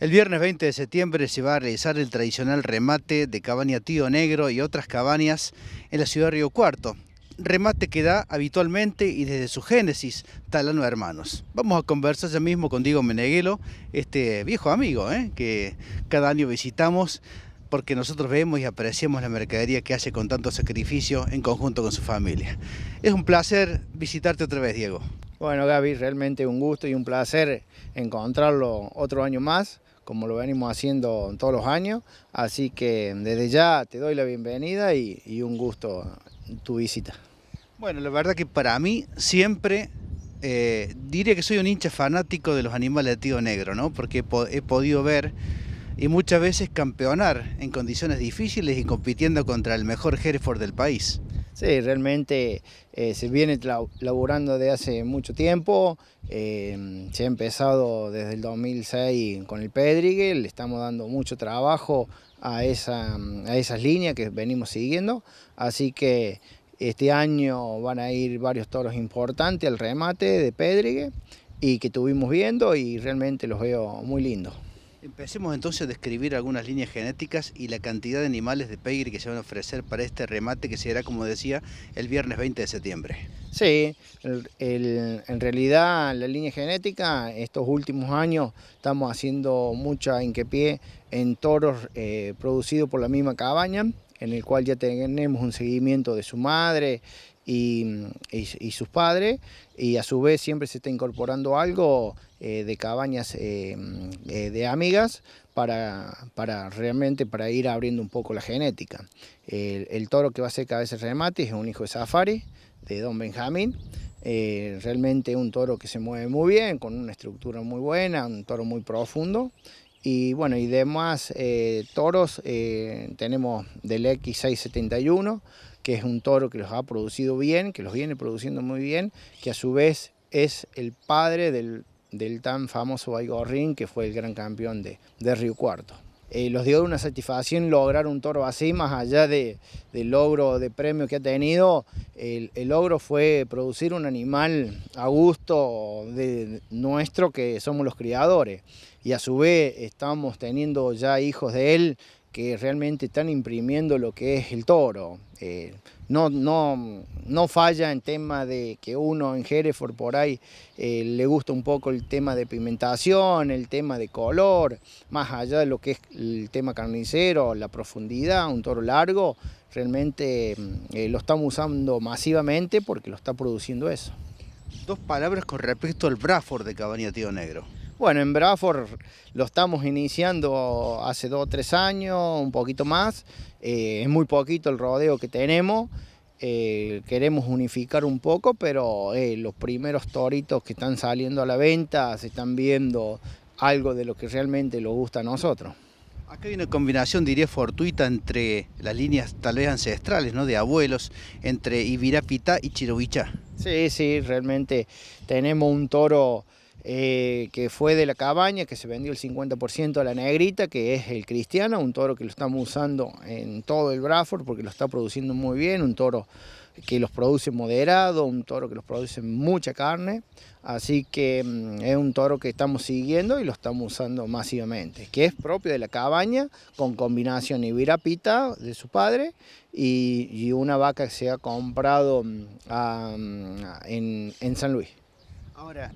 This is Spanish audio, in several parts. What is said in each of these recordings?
El viernes 20 de septiembre se va a realizar el tradicional remate de cabaña Tío Negro y otras cabañas en la ciudad de Río Cuarto. Remate que da habitualmente y desde su génesis Talano Hermanos. Vamos a conversar ya mismo con Diego Meneguelo, este viejo amigo ¿eh? que cada año visitamos porque nosotros vemos y apreciamos la mercadería que hace con tanto sacrificio en conjunto con su familia. Es un placer visitarte otra vez, Diego. Bueno, Gaby, realmente un gusto y un placer encontrarlo otro año más como lo venimos haciendo todos los años. Así que desde ya te doy la bienvenida y, un gusto tu visita. Bueno, la verdad que para mí siempre eh, diré que soy un hincha fanático de los animales de tío negro, Porque he, he, podido ver y muchas veces campeonar en condiciones difíciles y compitiendo contra el mejor Hereford del país. Sí, realmente eh, se viene laburando de hace mucho tiempo. Eh, se ha empezado desde el 2006 con el Pedrigue, le estamos dando mucho trabajo a, mm, a esas líneas que venimos siguiendo. Así que este año van a ir varios toros importantes al remate de Pedrigue y que estuvimos viendo y realmente los veo muy lindos. Empecemos entonces a describir algunas líneas genéticas y la cantidad de animales de pedigree que se van a ofrecer para este remate que será, como decía, el viernes 20 de septiembre. Sí, en realidad la línea genética, estos últimos años estamos haciendo mucha hincapié en toros eh, producidos por la misma cabaña, en el cual ya tenemos un seguimiento de su madre y, sus padres, y a su vez siempre se está incorporando algo eh, de cabañas eh, eh, de amigas para, para, realmente para ir abriendo un poco la genética. El, toro que va a ser cabeza de remate es un hijo de Safari, de Don Benjamín. realmente un toro que se mueve muy bien, con una estructura muy buena, un toro muy profundo. Y bueno, y demás toros tenemos del X671, que es un toro que los ha producido bien, que los viene produciendo muy bien, que a su vez es el padre del, tan famoso Baigorrin, que fue el gran campeón de, Río Cuarto. Eh, los dio una satisfacción lograr un toro así, más allá del logro de premio que ha tenido, el, el, logro fue producir un animal a gusto de nuestro que somos los criadores. Y a su vez estamos teniendo ya hijos de él que realmente están imprimiendo lo que es el toro. Eh, no, no, no, falla en tema de que uno en Hereford por ahí eh, le gusta un poco el tema de pigmentación, el tema de color, más allá de lo que es el tema carnicero, la profundidad, un toro largo, realmente eh, lo estamos usando masivamente porque lo está produciendo eso. Dos palabras con respecto al braford de Cabaña Tío Negro. Bueno, en Bradford lo estamos iniciando hace dos o tres años, un poquito más. Eh, es muy poquito el rodeo que tenemos. Eh, queremos unificar un poco, pero eh, los primeros toritos que están saliendo a la venta se están viendo algo de lo que realmente nos gusta a nosotros. Acá hay una combinación, diría, fortuita entre las líneas tal vez ancestrales, ¿no? De abuelos, entre Ibirapita y Chirubichá. Sí, sí, realmente tenemos un toro eh, que fue de la cabaña, que se vendió el 50% a la negrita, que es el cristiano, un toro que lo estamos usando en todo el Braford porque lo está produciendo muy bien, un toro que los produce moderado, un toro que los produce mucha carne, así que mm, es un toro que estamos siguiendo y lo estamos usando masivamente, que es propio de la cabaña con combinación ibirapita de su padre y, una vaca que se ha comprado mm, mm, en, San Luis. Ahora,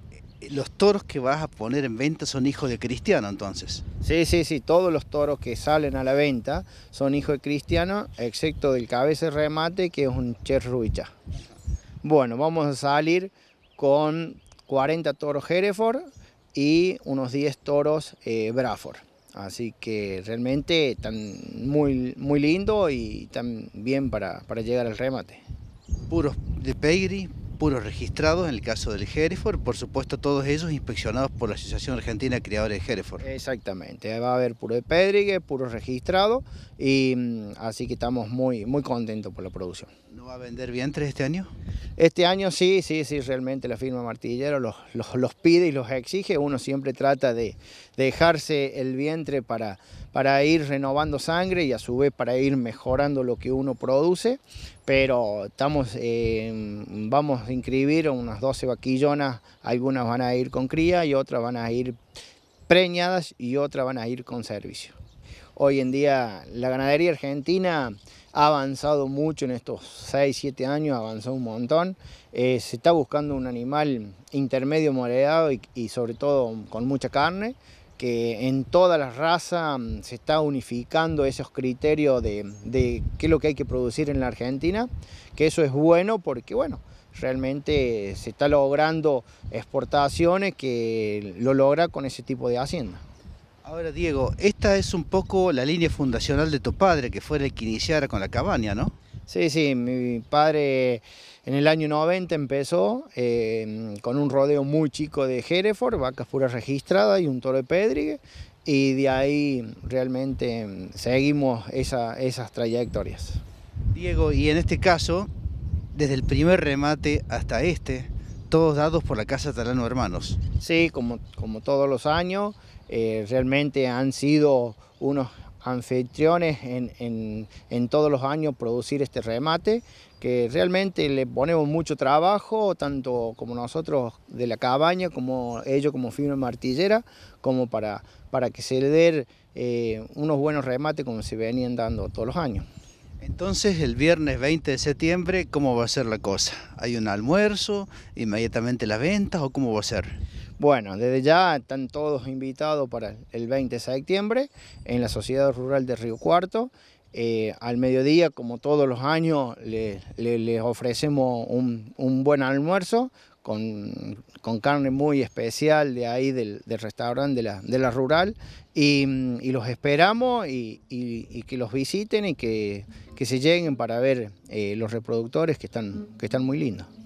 los toros que vas a poner en venta son hijos de cristiano entonces. Sí, sí, sí, todos los toros que salen a la venta son hijos de cristiano, excepto del cabeza remate que es un cherruicha. Bueno, vamos a salir con 40 toros Hereford y unos 10 toros eh, Braford. Así que realmente están muy, muy lindo y están bien para, para llegar al remate. Puros de Pegri, Puros registrados en el caso del Hereford, por supuesto todos ellos inspeccionados por la Asociación Argentina de Criadores de Hereford. Exactamente, va a haber puro de pedrigue, puro registrado, y mm, así que estamos muy, muy contentos por la producción. ¿No va a vender vientres este año? Este año sí, sí, sí, realmente la firma Martillero los, pide y los exige. Uno siempre trata de, dejarse el vientre para, para ir renovando sangre y a su vez para ir mejorando lo que uno produce. Pero estamos, em, vamos a inscribir unas 12 vaquillonas. Algunas van a ir con cría y otras van a ir preñadas y otras van a ir con servicio. Hoy en día la ganadería argentina ha avanzado mucho en estos 6, 7 años, ha avanzado un montón. Eh, se está buscando un animal intermedio moreado y, sobre todo con mucha carne, que en todas las razas mm, se está unificando esos criterios de, de qué es lo que hay que producir en la Argentina, que eso es bueno porque, bueno, realmente se está logrando exportaciones que lo logra con ese tipo de hacienda. Ahora, Diego, esta es un poco la línea fundacional de tu padre, que fue el que iniciara con la cabaña, ¿no? Sí, sí, mi padre en el año 90 empezó eh, con un rodeo muy chico de Hereford, vacas puras registradas y un toro de Pedrigue, y de ahí realmente seguimos esas trayectorias. Diego, y en este caso, desde el primer remate hasta este, todos dados por la Casa Talano Hermanos. Sí, como, como todos los años, eh, realmente han sido unos anfitriones en, todos los años producir este remate, que realmente le ponemos mucho trabajo, tanto como nosotros de la cabaña, como ellos como firma martillera, como para, que se le den eh, unos buenos remates como se venían dando todos los años. Entonces el viernes 20 de septiembre, ¿cómo va a ser la cosa? ¿Hay un almuerzo? ¿Inmediatamente las ventas o cómo va a ser? Bueno, desde ya están todos invitados para el 20 de septiembre en la Sociedad Rural de Río Cuarto. Eh, al mediodía, como todos los años, les ofrecemos un buen almuerzo con, carne muy especial de ahí del, restaurante de la, rural y, los esperamos y, que los visiten y que, se lleguen para ver eh, los reproductores que están, que están muy lindos.